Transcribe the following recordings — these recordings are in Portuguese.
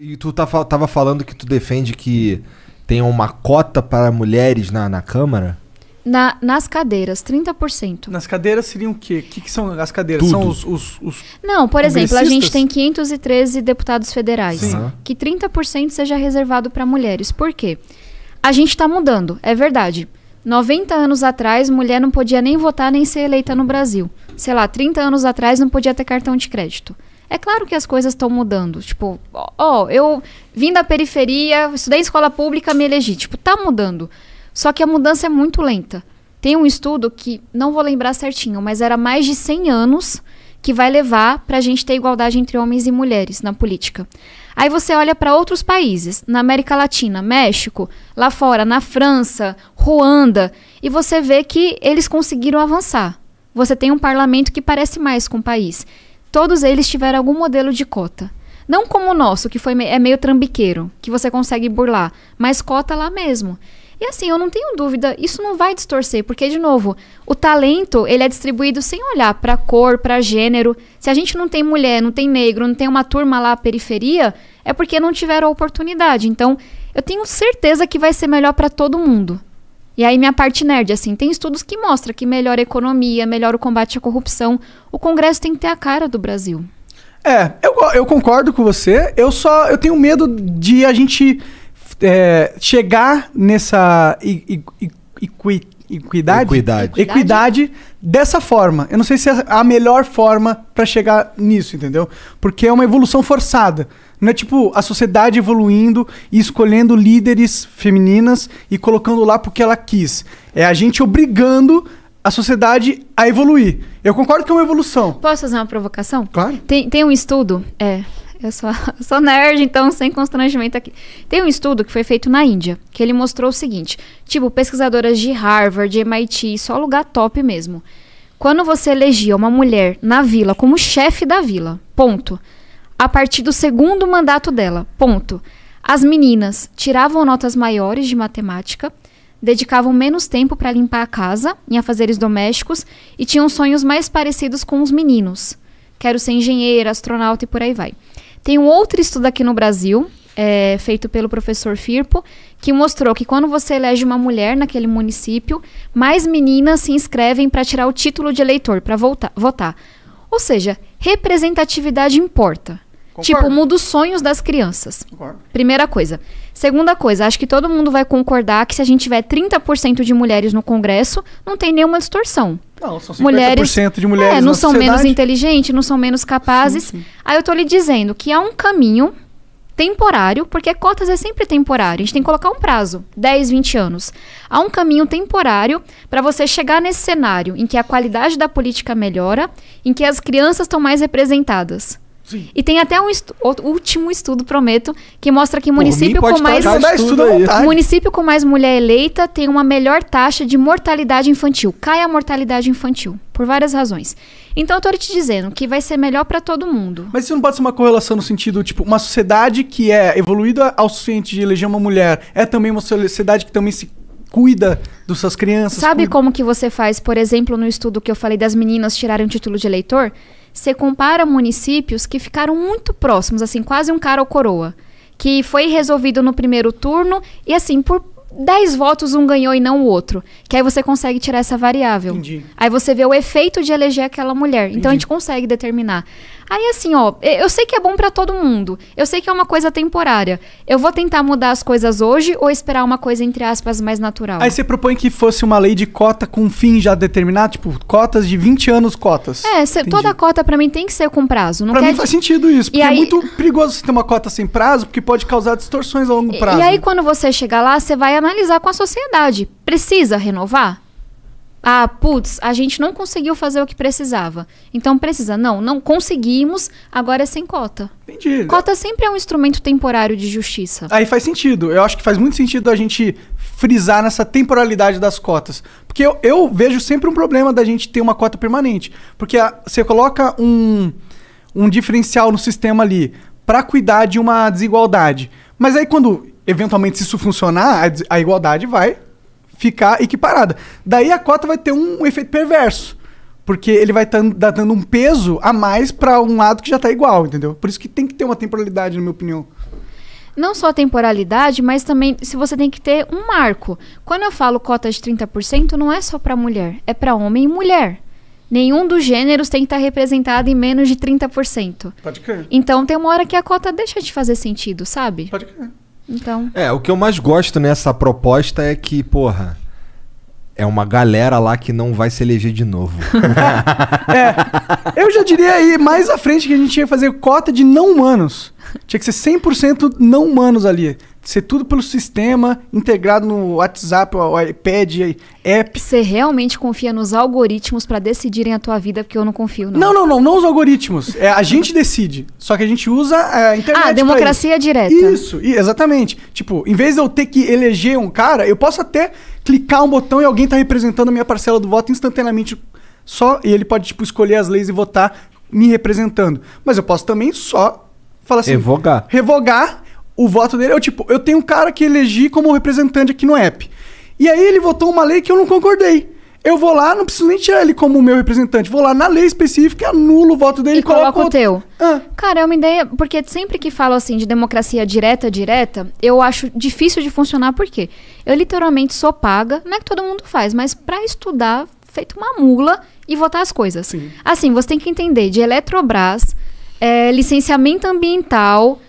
E tu tá, tava falando que tu defende que tem uma cota para mulheres na, na Câmara? Na, nas cadeiras, 30%. Nas cadeiras seriam o quê? O que, que são as cadeiras? Tudo. São os, os, os, Não, por exemplo, a gente tem 513 deputados federais. Sim. Que 30% seja reservado para mulheres. Por quê? A gente está mudando, é verdade. 90 anos atrás, mulher não podia nem votar nem ser eleita no Brasil. Sei lá, 30 anos atrás não podia ter cartão de crédito. É claro que as coisas estão mudando. Tipo, ó, eu vim da periferia, estudei em escola pública, me elegi. Tipo, tá mudando. Só que a mudança é muito lenta. Tem um estudo que não vou lembrar certinho, mas era mais de 100 anos que vai levar para a gente ter igualdade entre homens e mulheres na política. Aí você olha para outros países, na América Latina, México, lá fora, na França, Ruanda, e você vê que eles conseguiram avançar. Você tem um parlamento que parece mais com o país todos eles tiveram algum modelo de cota. Não como o nosso, que foi, é meio trambiqueiro, que você consegue burlar, mas cota lá mesmo. E assim, eu não tenho dúvida, isso não vai distorcer, porque de novo, o talento, ele é distribuído sem olhar para cor, para gênero. Se a gente não tem mulher, não tem negro, não tem uma turma lá à periferia, é porque não tiveram a oportunidade. Então, eu tenho certeza que vai ser melhor para todo mundo. E aí, minha parte nerd, assim, tem estudos que mostram que melhora a economia, melhora o combate à corrupção. O Congresso tem que ter a cara do Brasil. É, eu, eu concordo com você. Eu só eu tenho medo de a gente é, chegar nessa equidade Equidade? Equidade. Equidade dessa forma. Eu não sei se é a melhor forma para chegar nisso, entendeu? Porque é uma evolução forçada. Não é tipo a sociedade evoluindo e escolhendo líderes femininas e colocando lá porque ela quis. É a gente obrigando a sociedade a evoluir. Eu concordo que é uma evolução. Posso fazer uma provocação? Claro. Tem, tem um estudo. É, eu sou, sou nerd, então sem constrangimento aqui. Tem um estudo que foi feito na Índia, que ele mostrou o seguinte: tipo, pesquisadoras de Harvard, MIT, só lugar top mesmo. Quando você elegia uma mulher na vila como chefe da vila, ponto. A partir do segundo mandato dela, ponto. As meninas tiravam notas maiores de matemática, dedicavam menos tempo para limpar a casa, em afazeres domésticos e tinham sonhos mais parecidos com os meninos. Quero ser engenheira, astronauta e por aí vai. Tem um outro estudo aqui no Brasil, é, feito pelo professor Firpo, que mostrou que quando você elege uma mulher naquele município, mais meninas se inscrevem para tirar o título de eleitor, para votar. Ou seja, representatividade importa. Concordo. Tipo, muda os sonhos das crianças. Concordo. Primeira coisa. Segunda coisa, acho que todo mundo vai concordar que se a gente tiver 30% de mulheres no Congresso, não tem nenhuma distorção. Não, são 50% mulheres, de mulheres. É, não são menos inteligentes, não são menos capazes. Sim, sim. Aí eu tô lhe dizendo que há é um caminho temporário, porque cotas é sempre temporário. A gente tem que colocar um prazo, 10, 20 anos. Há um caminho temporário para você chegar nesse cenário em que a qualidade da política melhora, em que as crianças estão mais representadas. Sim. E tem até um estu último estudo, prometo, que mostra que município com mais município com mais mulher eleita tem uma melhor taxa de mortalidade infantil. Cai a mortalidade infantil por várias razões. Então eu tô te dizendo que vai ser melhor para todo mundo. Mas isso não pode ser uma correlação no sentido, tipo, uma sociedade que é evoluída ao suficiente de eleger uma mulher é também uma sociedade que também se cuida das suas crianças. Sabe cuida... como que você faz, por exemplo, no estudo que eu falei das meninas tirarem o título de eleitor? você compara municípios que ficaram muito próximos, assim, quase um cara ou coroa, que foi resolvido no primeiro turno e assim, por 10 votos um ganhou e não o outro. Que aí você consegue tirar essa variável. Entendi. Aí você vê o efeito de eleger aquela mulher. Entendi. Então a gente consegue determinar. Aí assim, ó, eu sei que é bom para todo mundo. Eu sei que é uma coisa temporária. Eu vou tentar mudar as coisas hoje ou esperar uma coisa entre aspas mais natural. Aí você propõe que fosse uma lei de cota com fim já determinado, tipo, cotas de 20 anos cotas. É, cê, toda cota para mim tem que ser com prazo, não Pra mim faz sentido isso, porque é aí... é muito perigoso você ter uma cota sem prazo, porque pode causar distorções a longo prazo. E, e aí quando você chegar lá, você vai analisar com a sociedade. Precisa renovar? Ah, putz, a gente não conseguiu fazer o que precisava. Então precisa. Não, não conseguimos, agora é sem cota. Entendi. Cota sempre é um instrumento temporário de justiça. Aí faz sentido. Eu acho que faz muito sentido a gente frisar nessa temporalidade das cotas. Porque eu, eu vejo sempre um problema da gente ter uma cota permanente. Porque a, você coloca um, um diferencial no sistema ali para cuidar de uma desigualdade. Mas aí quando eventualmente, se isso funcionar, a, a igualdade vai ficar equiparada. Daí a cota vai ter um, um efeito perverso. Porque ele vai estar dando um peso a mais para um lado que já está igual, entendeu? Por isso que tem que ter uma temporalidade, na minha opinião não só a temporalidade, mas também se você tem que ter um marco. Quando eu falo cota de 30%, não é só para mulher, é para homem e mulher. Nenhum dos gêneros tem que estar tá representado em menos de 30%. Pode crer. Então tem uma hora que a cota deixa de fazer sentido, sabe? Pode crer. Então. É, o que eu mais gosto nessa proposta é que, porra. É uma galera lá que não vai se eleger de novo. é. Eu já diria aí, mais à frente, que a gente ia fazer cota de não humanos. Tinha que ser 100% não humanos ali ser tudo pelo sistema, integrado no WhatsApp, o iPad, app. Você realmente confia nos algoritmos para decidirem a tua vida, porque eu não confio, não. Não, não, não, não os algoritmos. É, a gente decide, só que a gente usa a internet. Ah, democracia é direta. Isso, exatamente. Tipo, em vez de eu ter que eleger um cara, eu posso até clicar um botão e alguém tá representando a minha parcela do voto instantaneamente. Só e ele pode, tipo, escolher as leis e votar me representando. Mas eu posso também só falar assim. Revogar. Revogar o voto dele. Eu, é tipo, eu tenho um cara que elegi como representante aqui no app. E aí ele votou uma lei que eu não concordei. Eu vou lá, não preciso nem tirar ele como meu representante. Vou lá na lei específica, anulo o voto dele e coloco o teu. Ah. Cara, é uma ideia. Porque sempre que falo assim de democracia direta, direta, eu acho difícil de funcionar, porque eu literalmente sou paga. Não é que todo mundo faz, mas para estudar, feito uma mula e votar as coisas. Sim. Assim, você tem que entender de Eletrobras, é, licenciamento ambiental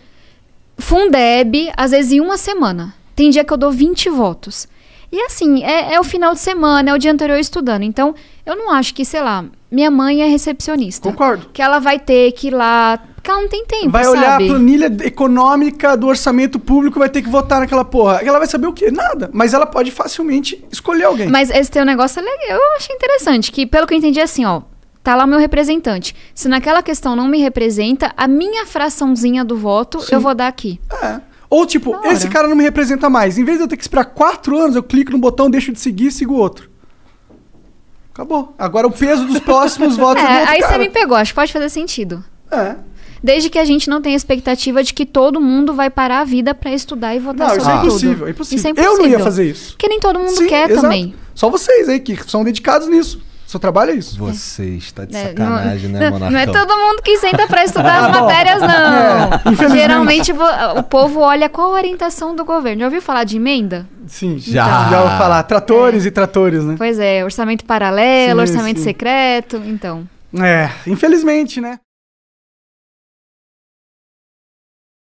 Fundeb, às vezes em uma semana. Tem dia que eu dou 20 votos. E assim, é, é, o final de semana, é o dia anterior estudando. Então, eu não acho que, sei lá, minha mãe é recepcionista. Concordo. Que ela vai ter que ir lá. Porque ela não tem tempo. Vai olhar sabe? a planilha econômica do orçamento público vai ter que votar naquela porra. Ela vai saber o quê? Nada. Mas ela pode facilmente escolher alguém. Mas esse teu negócio é eu achei interessante. Que, pelo que eu entendi, é assim, ó. Tá lá o meu representante. Se naquela questão não me representa, a minha fraçãozinha do voto Sim. eu vou dar aqui. É. Ou tipo, esse cara não me representa mais. Em vez de eu ter que esperar quatro anos, eu clico no botão, deixo de seguir e sigo outro. Acabou. Agora o peso dos próximos votos. É, é aí cara. você me pegou, acho que pode fazer sentido. É. Desde que a gente não tenha expectativa de que todo mundo vai parar a vida para estudar e votar não, sobre isso é, impossível, é impossível. isso é impossível. Eu não ia fazer isso. Que nem todo mundo Sim, quer exato. também. Só vocês aí que são dedicados nisso. Seu trabalho é isso. Você está de né, sacanagem, né, não, né, Monarcão? Não é todo mundo que senta para estudar as ah, matérias, não. É, Geralmente o povo olha qual a orientação do governo. Já ouviu falar de emenda? Sim, já. Então, já ouviu falar. Tratores é. e tratores, né? Pois é, orçamento paralelo, sim, orçamento sim. secreto, então. É, infelizmente, né?